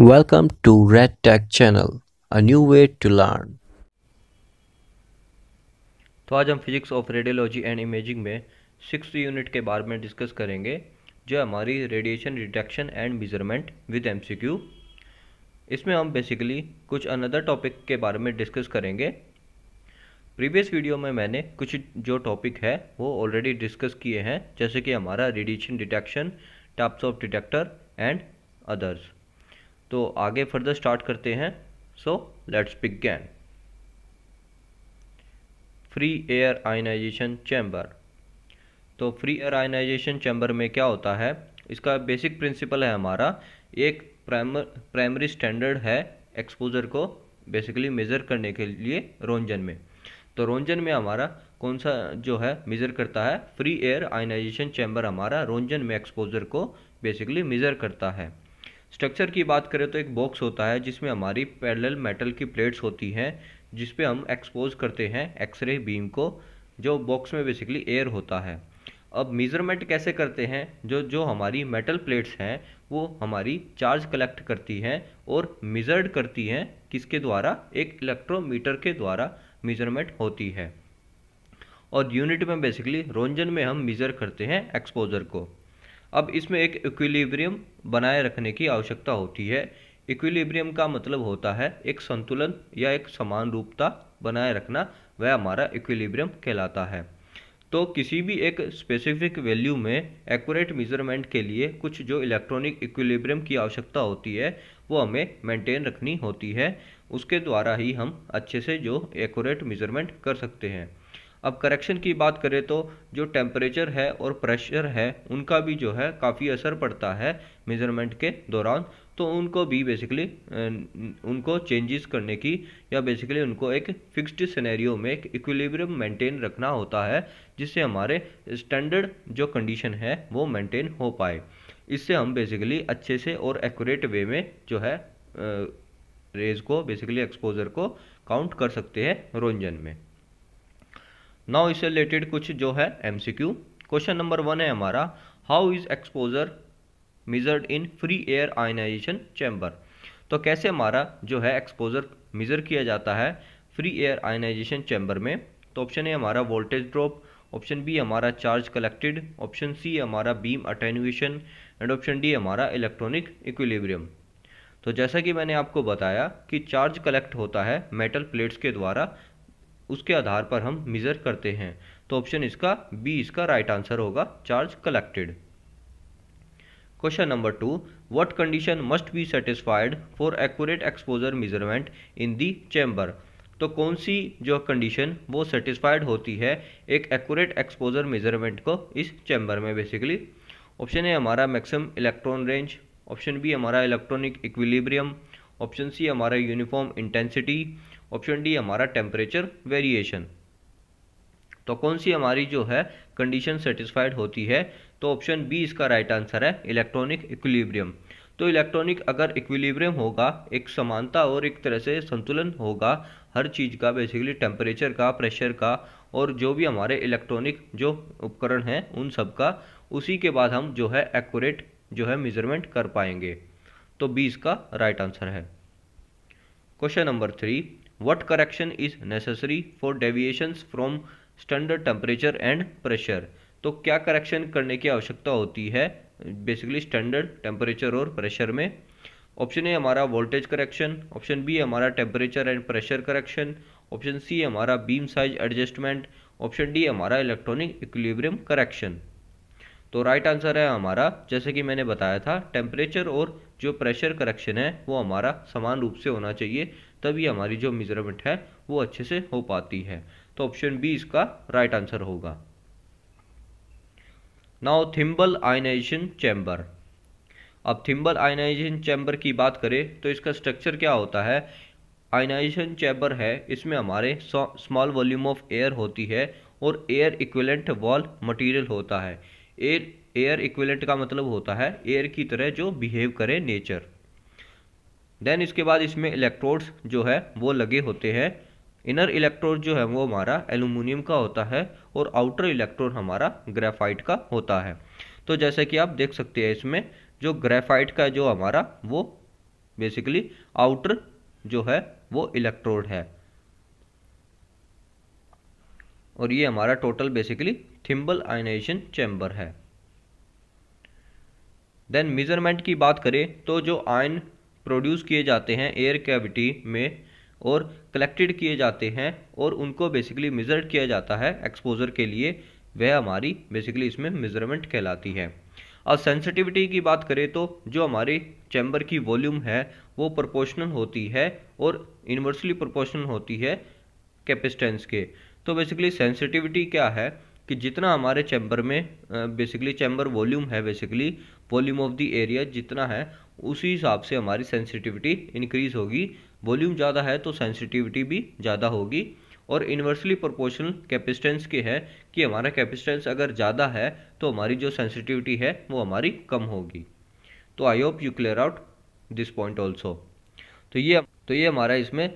Welcome to Red Tech Channel, a new way to learn. तो आज हम physics of radiology and imaging में six unit के बारे में डिस्कस करेंगे जो हमारी radiation detection and measurement with Q इसमें हम बेसिकली कुछ अनदर टॉपिक के बारे में डिस्कस करेंगे प्रीवियस वीडियो में मैंने कुछ जो टॉपिक है वो ऑलरेडी डिस्कस किए हैं जैसे कि हमारा radiation detection types of detector and others तो आगे फर्दर स्टार्ट करते हैं so let's gain free air ionization chamber तो फ्री एयर आयनाइजेशन चैम्बर में क्या होता है इसका बेसिक प्रिंसिपल है हमारा एक प्राइमरी स्टैंडर्ड है एक्सपोजर को बेसिकली मेज़र करने के लिए रोंजन में तो रोंजन में हमारा कौन सा जो है मेज़र करता है फ्री एयर आयनाइजेशन चैम्बर हमारा रोंजन में एक्सपोजर को बेसिकली मेज़र करता है स्ट्रक्चर की बात करें तो एक बॉक्स होता है जिसमें हमारी पैरेलल मेटल की प्लेट्स होती हैं जिसपे हम एक्सपोज करते हैं एक्सरे बीम को जो बॉक्स में बेसिकली एयर होता है अब मेज़रमेंट कैसे करते हैं जो जो हमारी मेटल प्लेट्स हैं वो हमारी चार्ज कलेक्ट करती हैं और मेज़र्ड करती हैं किसके द्वारा एक इलेक्ट्रोमीटर के द्वारा मेज़रमेंट होती है और यूनिट में बेसिकली रोंजन में हम मेज़र करते हैं एक्सपोजर को अब इसमें एक इक्विलिब्रियम बनाए रखने की आवश्यकता होती है इक्विलिब्रियम का मतलब होता है एक संतुलन या एक समान रूपता बनाए रखना वह हमारा इक्विलिब्रियम कहलाता है तो किसी भी एक स्पेसिफिक वैल्यू में एक्यूरेट मेजरमेंट के लिए कुछ जो इलेक्ट्रॉनिक इक्विलिब्रियम की आवश्यकता होती है वो हमें मेंटेन रखनी होती है उसके द्वारा ही हम अच्छे से जो एक्यूरेट मेजरमेंट कर सकते हैं अब करेक्शन की बात करें तो जो टेम्परेचर है और प्रेशर है उनका भी जो है काफ़ी असर पड़ता है मेज़रमेंट के दौरान तो उनको भी बेसिकली उनको चेंजेस करने की या बेसिकली उनको एक फिक्स्ड सिनेरियो में एक इक्विलिब्रियम मेंटेन रखना होता है जिससे हमारे स्टैंडर्ड जो कंडीशन है वो मेंटेन हो पाए इससे हम बेसिकली अच्छे से और एक्यूरेट वे में जो है रेज को बेसिकली एक्सपोजर को काउंट कर सकते हैं रोंजन में नाउ इससे रिलेटेड कुछ जो है एमसीक्यू क्वेश्चन नंबर वन है हमारा how is exposure measured in free air ionization chamber तो कैसे हमारा जो है एक्सपोजर मिजर किया जाता है फ्री एयर आयनाइजेशन चैम्बर में तो ऑप्शन ए हमारा वोल्टेज ड्रॉप ऑप्शन बी हमारा चार्ज कलेक्टेड ऑप्शन सी हमारा beam attenuation and option D हमारा इलेक्ट्रॉनिक इक्विलिब्रियम तो जैसा कि मैंने आपको बताया कि चार्ज कलेक्ट होता है मेटल प्लेट्स के द्वारा उसके आधार पर हम मेज़र करते हैं तो ऑप्शन इसका बी इसका राइट आंसर होगा charge collected question number two what condition must be satisfied for accurate exposure measurement in the chamber तो कौन सी जो कंडीशन वो सेटिस्फाइड होती है एक एक्यूरेट एक्सपोजर मेजरमेंट को इस चैम्बर में बेसिकली ऑप्शन ए हमारा maximum electron range option B हमारा इलेक्ट्रॉनिक इक्विलिब्रियम ऑप्शन सी हमारा यूनिफॉर्म इंटेंसिटी ऑप्शन डी हमारा टेम्परेचर वेरिएशन तो कौन सी हमारी जो है कंडीशन सेटिस्फाइड होती है तो ऑप्शन बी इसका राइट आंसर है इलेक्ट्रॉनिक इक्विलिब्रियम तो इलेक्ट्रॉनिक अगर इक्विलिब्रियम होगा एक समानता और एक तरह से संतुलन होगा हर चीज़ का बेसिकली टेम्परेचर का प्रेशर का और जो भी हमारे इलेक्ट्रॉनिक जो उपकरण हैं उन सब का उसी के बाद हम जो है एक्यूरेट जो है मेजरमेंट कर पाएंगे तो बी इसका राइट आंसर है question number three what correction is necessary for deviations from standard temperature and pressure तो क्या करेक्शन करने की आवश्यकता होती है बेसिकली स्टैंडर्ड टेम्परेचर और प्रेशर में ऑप्शन ए हमारा वोल्टेज करेक्शन ऑप्शन बी हमारा temperature and pressure correction option C हमारा beam size adjustment option D हमारा इलेक्ट्रॉनिक इक्विलिब्रियम करेक्शन तो राइट right आंसर है हमारा जैसे कि मैंने बताया था टेम्परेचर और जो प्रेशर करेक्शन है वो हमारा समान रूप से होना चाहिए तभी हमारी जो मेजरमेंट है वो अच्छे से हो पाती है तो ऑप्शन बी इसका राइट आंसर होगा नाउ थिम्बल आयनाइजेशन चैम्बर अब थिम्बल आयनाइजेशन चैम्बर की बात करें तो इसका स्ट्रक्चर क्या होता है आयनाइजेशन चैम्बर है इसमें हमारे स्मॉल वॉल्यूम ऑफ एयर होती है और एयर इक्विलेंट वॉल मटेरियल होता है एयर एयर इक्विलेंट का मतलब होता है एयर की तरह जो बिहेव करे नेचर देन इसके बाद इसमें इलेक्ट्रोड्स जो है वो लगे होते हैं इनर इलेक्ट्रोड जो है वो हमारा एलुमिनियम का होता है और आउटर इलेक्ट्रोड हमारा ग्रेफाइट का होता है तो जैसे कि आप देख सकते हैं इसमें जो ग्रेफाइट का जो हमारा वो बेसिकली आउटर जो है वो इलेक्ट्रोड है और ये हमारा total basically thimble ionization chamber है देन मेजरमेंट की बात करें तो जो आयन प्रोड्यूस किए जाते हैं एयर कैविटी में और कलेक्टेड किए जाते हैं और उनको बेसिकली मेजर्ड किया जाता है एक्सपोजर के लिए वह हमारी बेसिकली इसमें मेजरमेंट कहलाती है और सेंसिटिविटी की बात करें तो जो हमारे चैम्बर की वॉल्यूम है वो प्रोपोर्शनल होती है और इन्वर्सली प्रोपोर्शनल होती है कैपेसिटेंस के तो बेसिकली सेंसिटिविटी क्या है कि जितना हमारे चैम्बर में बेसिकली चैम्बर वॉल्यूम है basically volume of the area जितना है उसी हिसाब से हमारी सेंसिटिविटी इंक्रीज़ होगी वॉल्यूम ज़्यादा है तो सेंसिटिविटी भी ज़्यादा होगी और इन्वर्सली प्रोपोर्शनल कैपेसिटेंस के है कि हमारा कैपेसिटेंस अगर ज़्यादा है तो हमारी जो सेंसिटिविटी है वो हमारी कम होगी तो I hope you clear out this point also तो ये तो ये हमारा इसमें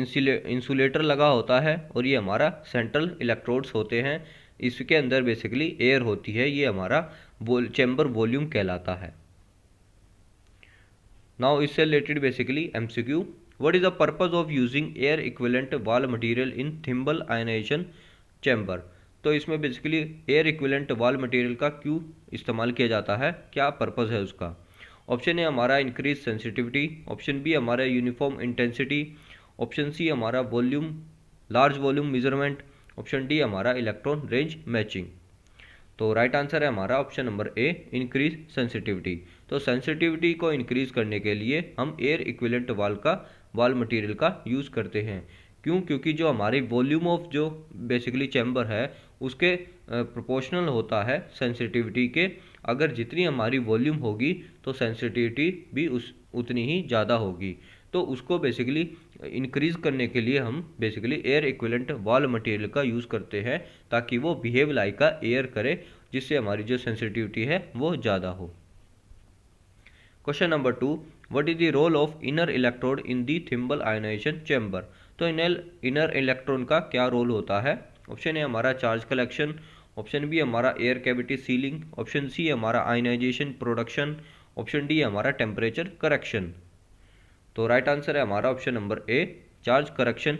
इंसुलेटर लगा होता है और ये हमारा सेंट्रल इलेक्ट्रोड्स होते हैं इसके अंदर बेसिकली एयर होती है ये हमारा चैम्बर वॉल्यूम कहलाता है नाउ इससे related basically M C Q what is the purpose of using air equivalent wall material in thimble ionization chamber तो इसमें basically air equivalent wall material का क्यों इस्तेमाल किया जाता है क्या पर्पज है उसका ऑप्शन ए हमारा इंक्रीज सेंसिटिविटी ऑप्शन बी हमारा यूनिफॉर्म इंटेंसिटी ऑप्शन सी हमारा volume large volume measurement option D हमारा इलेक्ट्रॉन रेंज मैचिंग तो राइट right आंसर है हमारा option number A increase sensitivity तो सेंसिटिविटी को इंक्रीज़ करने के लिए हम एयर इक्विलेंट वाल का वाल मटेरियल का यूज़ करते हैं क्यों क्योंकि जो हमारी वॉल्यूम ऑफ जो बेसिकली चैम्बर है उसके प्रोपोर्शनल होता है सेंसिटिविटी के अगर जितनी हमारी वॉल्यूम होगी तो सेंसिटिविटी भी उस उतनी ही ज़्यादा होगी तो उसको बेसिकली इंक्रीज़ करने के लिए हम basically air equivalent wall material का यूज़ करते हैं ताकि वो बिहेव लाइक का एयर करे जिससे हमारी जो सेंसिटिविटी है वो ज़्यादा हो question number two what is the role of inner electrode in the thimble ionization chamber तो इन इनर इलेक्ट्रॉन का क्या रोल होता है ऑप्शन ए हमारा चार्ज कलेक्शन ऑप्शन बी हमारा air cavity sealing option C हमारा आयोनाइजेशन प्रोडक्शन ऑप्शन डी हमारा टेम्परेचर करेक्शन तो राइट आंसर है हमारा option number A charge correction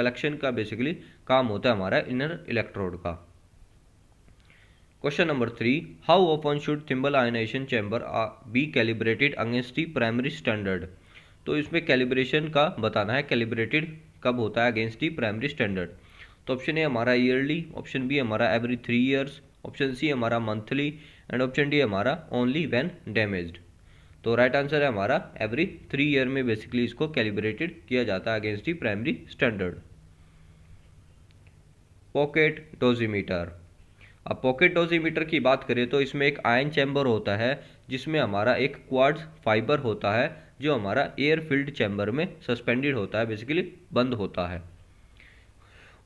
collection का बेसिकली काम होता है हमारा इनर इलेक्ट्रोड का question number three how often should thimble ionization chamber be calibrated against the primary standard तो इसमें कैलिब्रेशन का बताना है कैलिब्रेटेड कब होता है अगेंस्ट दी प्राइमरी स्टैंडर्ड तो ऑप्शन ए हमारा ईयरली ऑप्शन बी हमारा every three years option C हमारा मंथली एंड ऑप्शन डी हमारा ओनली वेन डैमेज तो राइट आंसर है हमारा एवरी थ्री ईयर में बेसिकली इसको कैलिब्रेटेड किया जाता है against the primary standard pocket dosimeter अब पॉकेट डोजीमीटर की बात करें तो इसमें एक आयन चैम्बर होता है जिसमें हमारा एक क्वाड फाइबर होता है जो हमारा एयर फिल्ड चैम्बर में सस्पेंडेड होता है बेसिकली बंद होता है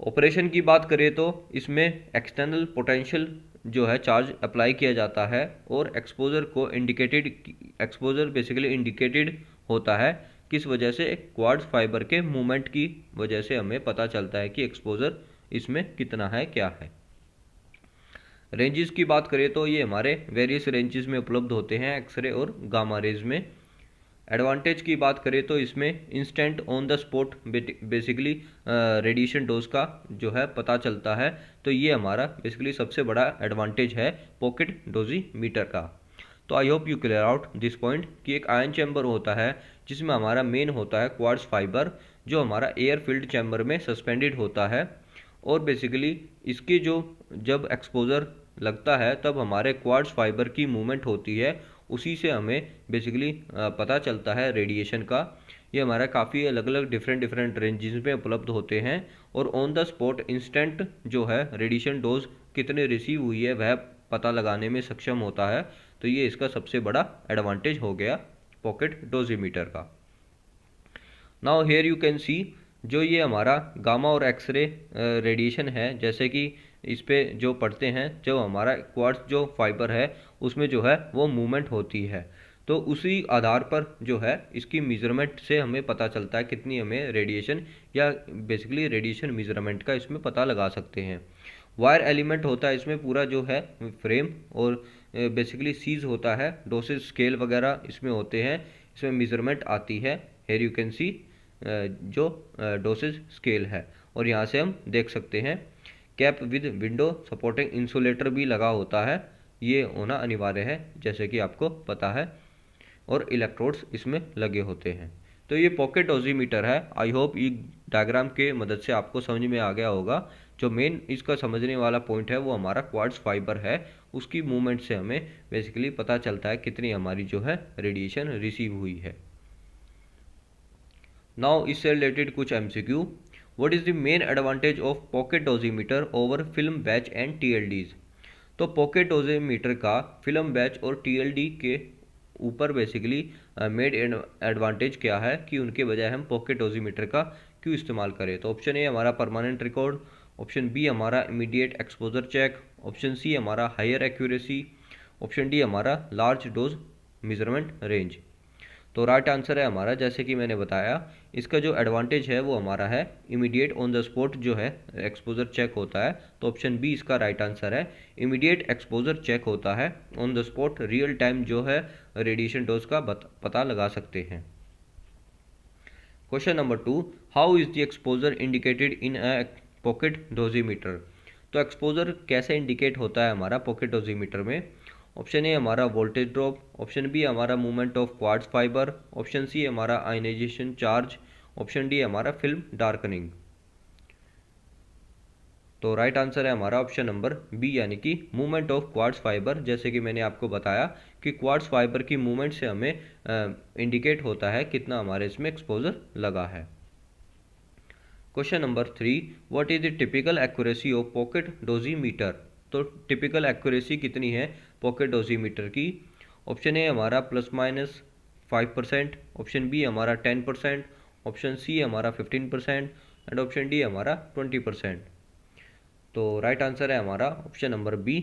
ऑपरेशन की बात करें तो इसमें एक्सटर्नल पोटेंशियल जो है चार्ज अप्लाई किया जाता है और एक्सपोजर को इंडिकेटेड एक्सपोजर बेसिकली इंडिकेटेड होता है किस वजह से क्वाड फाइबर के मूवमेंट की वजह से हमें पता चलता है कि एक्सपोजर इसमें कितना है क्या है रेंजेस की बात करें तो ये हमारे वेरियस रेंजेस में उपलब्ध होते हैं एक्सरे और गामा रेज में एडवांटेज की बात करें तो इसमें instant on the spot basically radiation dose का जो है पता चलता है तो ये हमारा बेसिकली सबसे बड़ा एडवांटेज है पॉकेट डोजी मीटर का तो I hope you clear out this point कि एक आयन चैम्बर होता है जिसमें हमारा मेन होता है क्वार्ट्स फाइबर जो हमारा एयर फिल्ड चैम्बर में सस्पेंडेड होता है और बेसिकली इसके जो जब एक्सपोज़र लगता है तब हमारे क्वार्ट्स फाइबर की मूवमेंट होती है उसी से हमें बेसिकली पता चलता है रेडिएशन का ये हमारा काफ़ी अलग अलग डिफरेंट डिफरेंट रेंजेस में उपलब्ध होते हैं और ऑन द स्पॉट इंस्टेंट जो है रेडिएशन डोज कितने रिसीव हुई है वह पता लगाने में सक्षम होता है तो ये इसका सबसे बड़ा एडवांटेज हो गया पॉकेट डोजीमीटर का now here you can see जो ये हमारा गामा और एक्सरे रेडिएशन है जैसे कि इस पर जो पढ़ते हैं जो हमारा क्वार्ट्स जो फाइबर है उसमें जो है वो मूवमेंट होती है तो उसी आधार पर जो है इसकी मेज़रमेंट से हमें पता चलता है कितनी हमें रेडिएशन या बेसिकली रेडिएशन मेज़रमेंट का इसमें पता लगा सकते हैं वायर एलिमेंट होता है इसमें पूरा जो है फ्रेम और बेसिकली सीज होता है डोसेज स्केल वगैरह इसमें होते हैं इसमें मेज़रमेंट आती है हेर यू कैन सी जो डोसेज स्केल है और यहाँ से हम देख सकते हैं cap with window supporting insulator भी लगा होता है ये होना अनिवार्य है जैसे कि आपको पता है और इलेक्ट्रोड्स इसमें लगे होते हैं तो ये पॉकेट ओजीमीटर है आई होप ये डायग्राम के मदद से आपको समझ में आ गया होगा जो मेन इसका समझने वाला पॉइंट है वो हमारा क्वार्ट्स फाइबर है उसकी मूवमेंट से हमें बेसिकली पता चलता है कितनी हमारी जो है रेडिएशन रिसीव हुई है नाउ इससे रिलेटेड कुछ M C Q what is the main advantage of pocket dosimeter over film badge and T L Ds तो पॉकेट डोजीमीटर का फिल्म बैच और टी एल डी के ऊपर बेसिकली मेड एडवांटेज क्या है कि उनके बजाय हम पॉकेट डोजीमीटर का क्यों इस्तेमाल करें तो ऑप्शन ए हमारा परमानेंट रिकॉर्ड ऑप्शन बी हमारा immediate exposure check option C हमारा हायर एक्यूरेसी ऑप्शन डी हमारा लार्ज डोज मेजरमेंट रेंज तो राइट आंसर है हमारा जैसे कि मैंने बताया इसका जो एडवांटेज है वो हमारा है इमीडिएट ऑन द स्पॉट जो है एक्सपोजर चेक होता है तो ऑप्शन बी इसका राइट आंसर है इमीडिएट एक्सपोजर चेक होता है on the spot real time जो है रेडिएशन डोज का पता लगा सकते हैं question number two how is the exposure indicated in a pocket dosimeter तो एक्सपोजर कैसे इंडिकेट होता है हमारा पॉकेट डोजीमीटर में ऑप्शन ए हमारा वोल्टेज ड्रॉप ऑप्शन बी हमारा movement of quartz fibre option C हमारा आयनाइजेशन चार्ज ऑप्शन डी हमारा फिल्म डार्कनिंग तो राइट आंसर है हमारा ऑप्शन नंबर बी यानी कि मूवमेंट ऑफ क्वार्ट्स फाइबर जैसे कि मैंने आपको बताया कि क्वार्ट्स फाइबर की मूवमेंट से हमें इंडिकेट होता है कितना हमारे इसमें एक्सपोजर लगा है question number three what is the typical accuracy of pocket dosimeter तो टिपिकल एक्यूरेसी कितनी है पॉकेट डोजीमीटर की ऑप्शन ए हमारा plus minus five percent option B हमारा टेन परसेंट ऑप्शन सी हमारा fifteen percent and option D हमारा twenty percent तो right right answer है हमारा option number B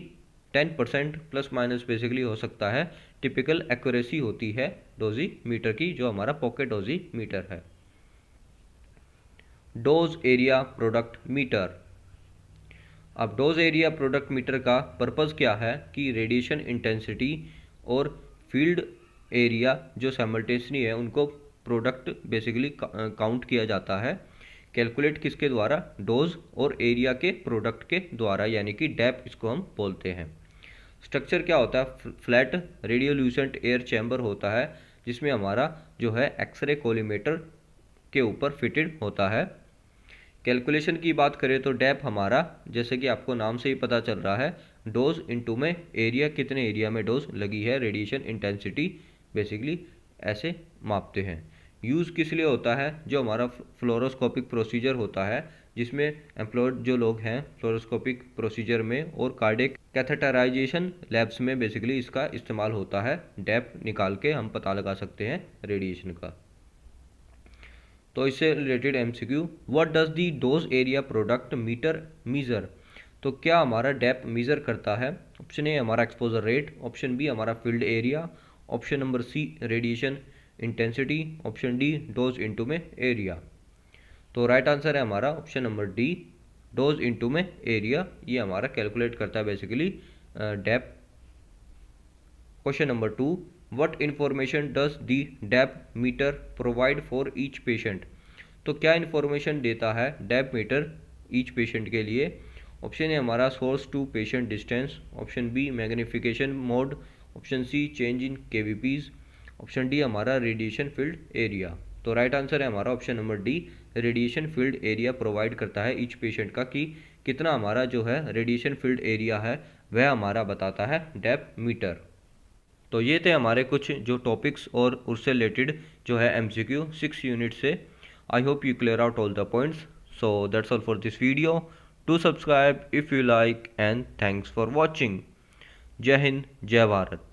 ten percent plus minus basically हो सकता है टिपिकल एक्यूरेसी होती है डोजी मीटर की जो हमारा पॉकेट डोजी मीटर है डोज एरिया प्रोडक्ट मीटर अब डोज एरिया प्रोडक्ट मीटर का पर्पज़ क्या है कि रेडिएशन इंटेंसिटी और फील्ड एरिया जो सैमल्टेसनी है उनको प्रोडक्ट बेसिकली काउंट किया जाता है कैलकुलेट किसके द्वारा डोज और एरिया के प्रोडक्ट के द्वारा यानी कि डैप इसको हम बोलते हैं स्ट्रक्चर क्या होता है फ्लैट रेडियोल्यूसेंट एयर चैम्बर होता है जिसमें हमारा जो है एक्सरे कोलीमेटर के ऊपर फिटेड होता है कैलकुलेशन की बात करें तो डैप हमारा जैसे कि आपको नाम से ही पता चल रहा है डोज इनटू में एरिया कितने एरिया में डोज लगी है रेडिएशन इंटेंसिटी बेसिकली ऐसे मापते हैं यूज़ किस लिए होता है जो हमारा फ्लोरोस्कोपिक प्रोसीजर होता है जिसमें एम्प्लॉयड जो लोग हैं फ्लोरोस्कोपिक प्रोसीजर में और कार्डिक कैथेटराइजेशन लैब्स में बेसिकली इसका इस्तेमाल होता है डेप निकाल के हम पता लगा सकते हैं रेडिएशन का तो इससे related M C Q what does the dose area product meter measure तो क्या हमारा डेप मीज़र करता है ऑप्शन ए हमारा एक्सपोजर रेट ऑप्शन बी हमारा field area option number C radiation intensity option D dose into में area तो right right answer है हमारा option number D dose into में एरिया ये हमारा कैलकुलेट करता है basically DAP question number two what information does the DAP meter provide for each patient तो क्या इन्फॉर्मेशन देता है डैप मीटर ईच पेशेंट के लिए ऑप्शन है हमारा source to patient distance option B magnification mode option C change in के option D हमारा रेडिएशन फील्ड एरिया तो राइट आंसर है हमारा option number D radiation field area provide करता है ईच पेशेंट का कि कितना हमारा जो है रेडिएशन फील्ड एरिया है वह हमारा बताता है डेप मीटर तो ये थे हमारे कुछ जो टॉपिक्स और उससे रिलेटेड जो है M C Q six unit से I hope you clear out all the points so that's all for this video to subscribe if you like and thanks for watching जय हिंद जय भारत